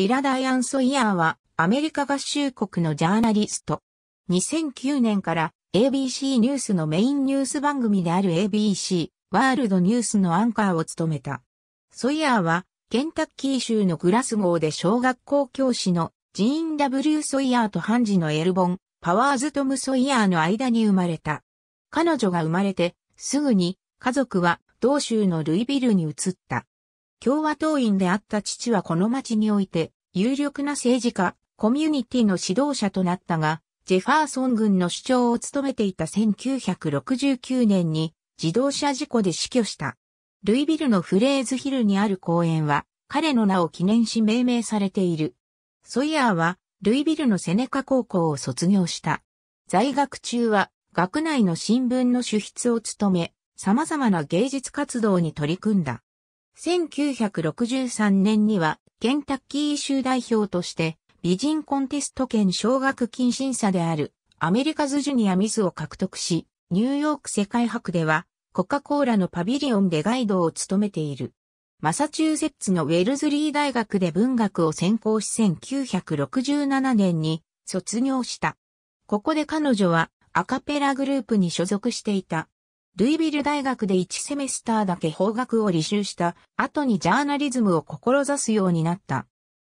リラ・ダイアン・ソイヤーはアメリカ合衆国のジャーナリスト。2009年から ABC ニュースのメインニュース番組である ABC ワールドニュースのアンカーを務めた。ソイヤーはケンタッキー州のグラスゴーで小学校教師のジーン・ W・ ソイヤーと判事のエルボン、パワーズ・トム・ソイヤーの間に生まれた。彼女が生まれてすぐに家族は同州のルイビルに移った。共和党員であった父はこの町において、有力な政治家、コミュニティの指導者となったが、ジェファーソン軍の首長を務めていた1969年に自動車事故で死去した。ルイビルのフレーズヒルにある公園は彼の名を記念し命名されている。ソイヤーはルイビルのセネカ高校を卒業した。在学中は学内の新聞の主筆を務め、様々な芸術活動に取り組んだ。1963年には、ケンタッキー州代表として、美人コンテスト兼奨学金審査である、アメリカズジュニアミスを獲得し、ニューヨーク世界博では、コカ・コーラのパビリオンでガイドを務めている。マサチューセッツのウェルズリー大学で文学を専攻し1967年に卒業した。ここで彼女はアカペラグループに所属していた。ルイビル大学で1セメスターだけ法学を履修した後にジャーナリズムを志すようになった。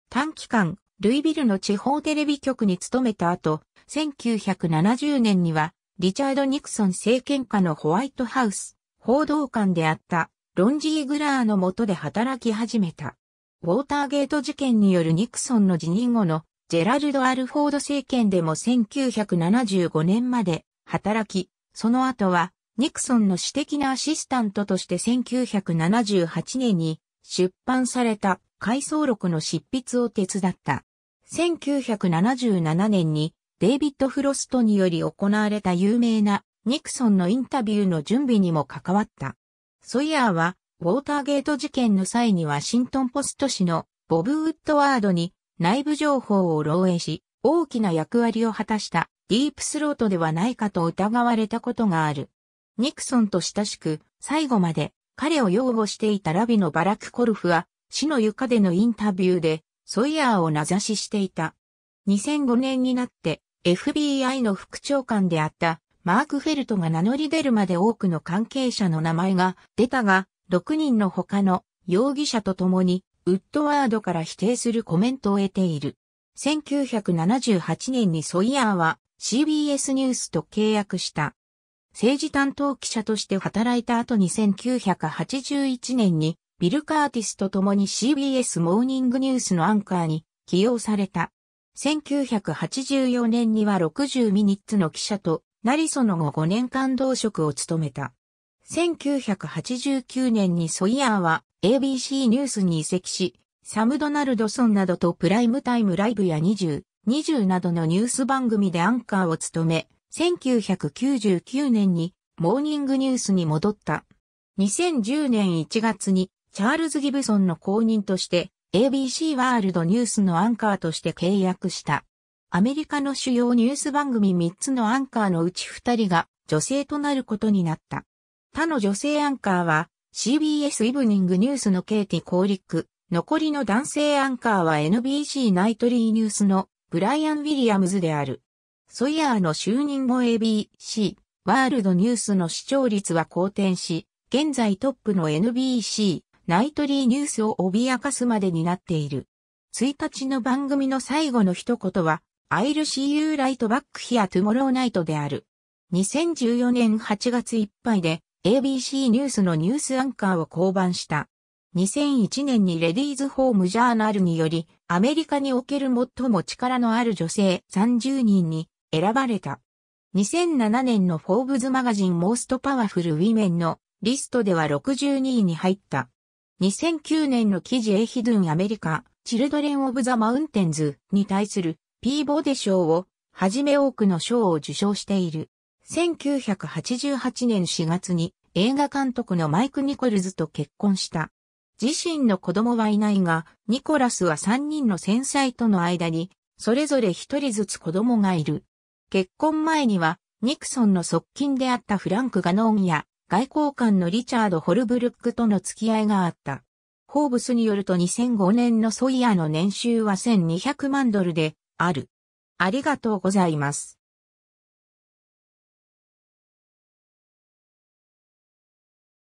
短期間、ルイビルの地方テレビ局に勤めた後、1970年にはリチャード・ニクソン政権下のホワイトハウス、報道官であったロンジー・グラーの下で働き始めた。ウォーターゲート事件によるニクソンの辞任後のジェラルド・アルフォード政権でも1975年まで働き、その後はニクソンの私的なアシスタントとして1978年に出版された回想録の執筆を手伝った。1977年にデイビッド・フロストにより行われた有名なニクソンのインタビューの準備にも関わった。ソイヤーはウォーターゲート事件の際にワシントンポスト紙のボブ・ウッドワードに内部情報を漏洩し大きな役割を果たしたディープスロートではないかと疑われたことがある。ニクソンと親しく、最後まで彼を擁護していたラビのバラク・コルフは、死の床でのインタビューで、ソイヤーを名指ししていた。2005年になって、FBI の副長官であったマーク・フェルトが名乗り出るまで多くの関係者の名前が出たが、6人の他の容疑者と共に、ウッドワードから否定するコメントを得ている。1978年にソイヤーは CBS ニュースと契約した。政治担当記者として働いた後に1981年にビル・カーティスと共に CBS モーニングニュースのアンカーに起用された。1984年には60ミニッツの記者となりその後5年間同職を務めた。1989年にソイヤーは ABC ニュースに移籍し、サムドナルドソンなどとプライムタイムライブや20、20などのニュース番組でアンカーを務め、1999年にモーニングニュースに戻った。2010年1月にチャールズ・ギブソンの公認として ABC ワールドニュースのアンカーとして契約した。アメリカの主要ニュース番組3つのアンカーのうち2人が女性となることになった。他の女性アンカーは CBS イブニングニュースのケイティ・コーリック、残りの男性アンカーは NBC ナイトリーニュースのブライアン・ウィリアムズである。ソイヤーの就任後 ABC、ワールドニュースの視聴率は好転し、現在トップの NBC、ナイトリーニュースを脅かすまでになっている。1日の番組の最後の一言は、I'll see you right back here tomorrow night である。2014年8月いっぱいで ABC ニュースのニュースアンカーを降板した。2001年にレディーズホームジャーナルにより、アメリカにおける最も力のある女性30人に選ばれた。2007年のフォーブズマガジンモーストパワフルウィメンのリストでは62位に入った。2009年の記事エヒドゥンアメリカ、チルドレン・オブ・ザ・マウンテンズに対するピーボデ賞をはじめ多くの賞を受賞している。1988年4月に映画監督のマイク・ニコルズと結婚した。自身の子供はいないが、ニコラスは3人の繊細との間に、それぞれ1人ずつ子供がいる。結婚前には、ニクソンの側近であったフランク・ガノーンや、外交官のリチャード・ホルブルックとの付き合いがあった。ホーブスによると2005年のソイヤの年収は1200万ドルで、ある。ありがとうございます。